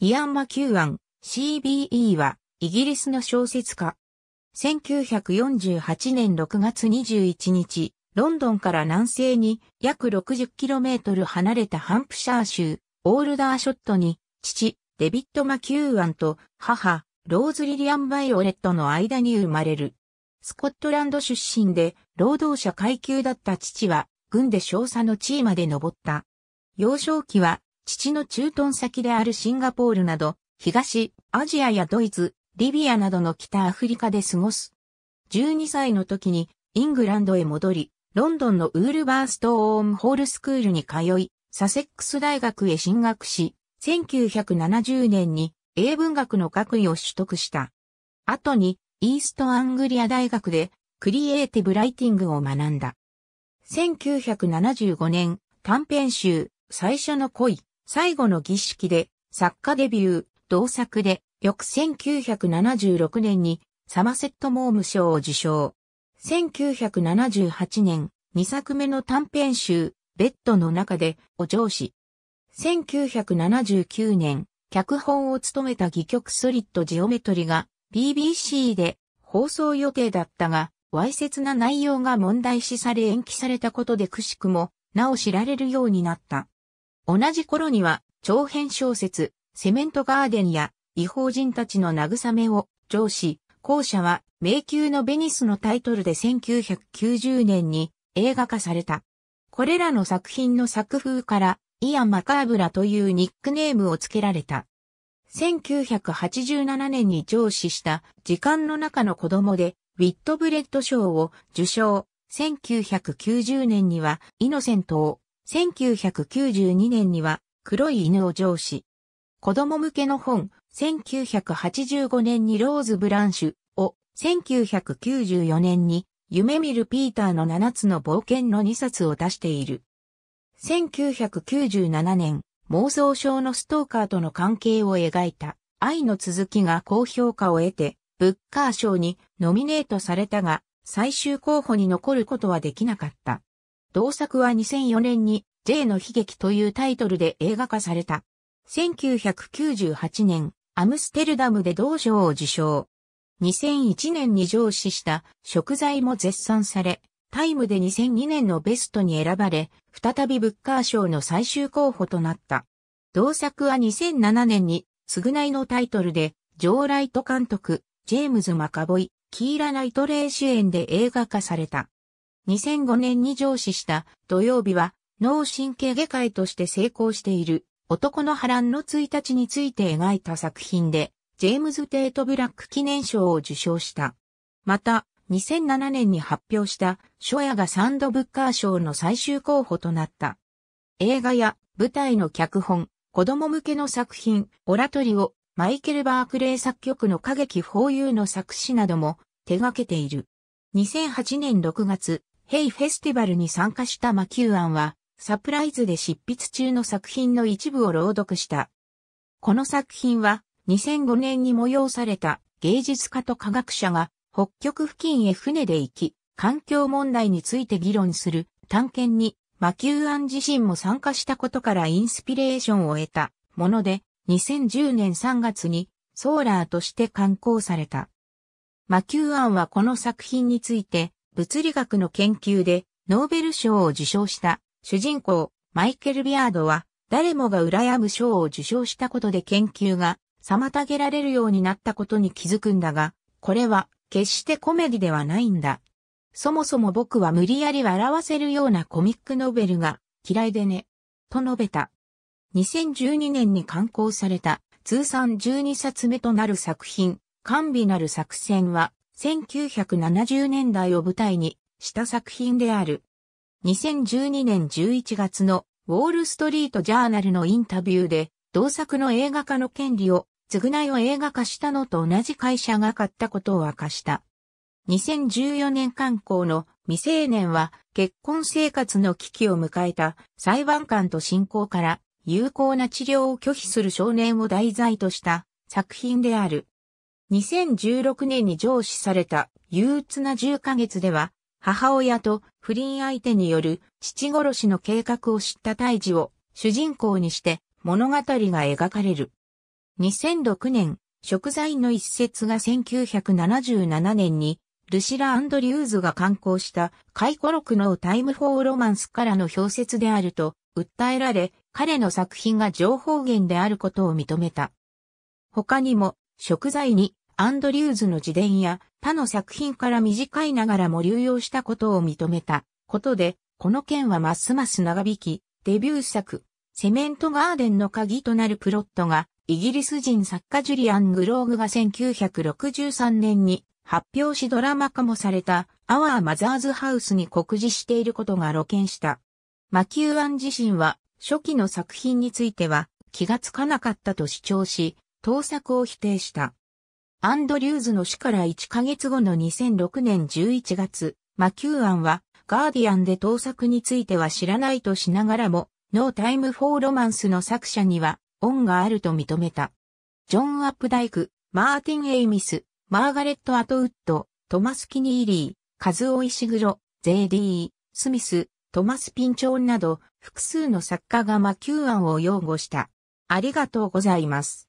イアン・マキューアン、CBE は、イギリスの小説家。1948年6月21日、ロンドンから南西に約 60km 離れたハンプシャー州、オールダーショットに、父、デビット・マキューアンと母、ローズ・リリアン・バイオレットの間に生まれる。スコットランド出身で、労働者階級だった父は、軍で少佐の地位まで登った。幼少期は、父の駐屯先であるシンガポールなど、東、アジアやドイツ、リビアなどの北アフリカで過ごす。12歳の時にイングランドへ戻り、ロンドンのウールバースト・オームホールスクールに通い、サセックス大学へ進学し、1970年に英文学の学位を取得した。後に、イーストアングリア大学で、クリエイティブライティングを学んだ。1975年、短編集、最初の恋、最後の儀式で作家デビュー、同作で翌1976年にサマセットモーム賞を受賞。1978年、2作目の短編集、ベッドの中で、お上司。1979年、脚本を務めた戯曲ソリッドジオメトリが BBC で放送予定だったが、わいせつな内容が問題視され延期されたことでくしくも、なお知られるようになった。同じ頃には、長編小説、セメントガーデンや、違法人たちの慰めを、上司、後者は、迷宮のベニスのタイトルで1990年に映画化された。これらの作品の作風から、イアン・マカーブラというニックネームを付けられた。1987年に上司した時間の中の子供で、ウィットブレッド賞を受賞。1990年にはイノセントを1992年には黒い犬を上司。子供向けの本、1985年にローズ・ブランシュを、1994年に夢見るピーターの7つの冒険の2冊を出している。1997年、妄想症のストーカーとの関係を描いた愛の続きが高評価を得て、ブッカー賞にノミネートされたが、最終候補に残ることはできなかった。同作は2004年に J の悲劇というタイトルで映画化された。1998年、アムステルダムで同賞を受賞。2001年に上司した食材も絶賛され、タイムで2002年のベストに選ばれ、再びブッカー賞の最終候補となった。同作は2007年に、償いのタイトルで、ジョー・ライト監督、ジェームズ・マカボイ、キーラ・ナイトレー主演で映画化された。2005年に上司した土曜日は脳神経外科医として成功している男の波乱の1日について描いた作品でジェームズ・テート・ブラック記念賞を受賞した。また、2007年に発表した初夜がサンドブッカー賞の最終候補となった。映画や舞台の脚本、子供向けの作品、オラトリオ、マイケル・バークレー作曲の歌劇放遊 u の作詞なども手掛けている。2008年6月、ヘイフェスティバルに参加したマキューアンは、サプライズで執筆中の作品の一部を朗読した。この作品は、2005年に催された芸術家と科学者が北極付近へ船で行き、環境問題について議論する探検にマキューアン自身も参加したことからインスピレーションを得たもので、2010年3月にソーラーとして刊行された。マキューアンはこの作品について、物理学の研究でノーベル賞を受賞した主人公マイケル・ビアードは誰もが羨む賞を受賞したことで研究が妨げられるようになったことに気づくんだが、これは決してコメディではないんだ。そもそも僕は無理やり笑わせるようなコミックノベルが嫌いでね、と述べた。2012年に刊行された通算12冊目となる作品、甘美なる作戦は1970年代を舞台にした作品である。2012年11月のウォール・ストリート・ジャーナルのインタビューで、同作の映画化の権利を、償いを映画化したのと同じ会社が買ったことを明かした。2014年刊行の未成年は結婚生活の危機を迎えた裁判官と信仰から有効な治療を拒否する少年を題材とした作品である。2016年に上司された憂鬱な10ヶ月では、母親と不倫相手による父殺しの計画を知った大児を主人公にして物語が描かれる。2006年、食材の一節が1977年にルシラ・アンドリューズが刊行した回顧録のタイム・フォー・ロマンスからの表説であると訴えられ、彼の作品が情報源であることを認めた。他にも、食材にアンドリューズの自伝や他の作品から短いながらも流用したことを認めたことで、この件はますます長引き、デビュー作、セメントガーデンの鍵となるプロットが、イギリス人作家ジュリアン・グローグが1963年に発表しドラマ化もされた、アワー・マザーズ・ハウスに告示していることが露見した。マキューアン自身は、初期の作品については気がつかなかったと主張し、盗作を否定した。アンドリューズの死から1ヶ月後の2006年11月、マキューアンは、ガーディアンで盗作については知らないとしながらも、ノータイムフォーロマンスの作者には、恩があると認めた。ジョン・アップダイク、マーティン・エイミス、マーガレット・アトウッド、トマス・キニーリー、カズオ・イシグロ、ゼーディー、スミス、トマス・ピンチョーンなど、複数の作家がマキューアンを擁護した。ありがとうございます。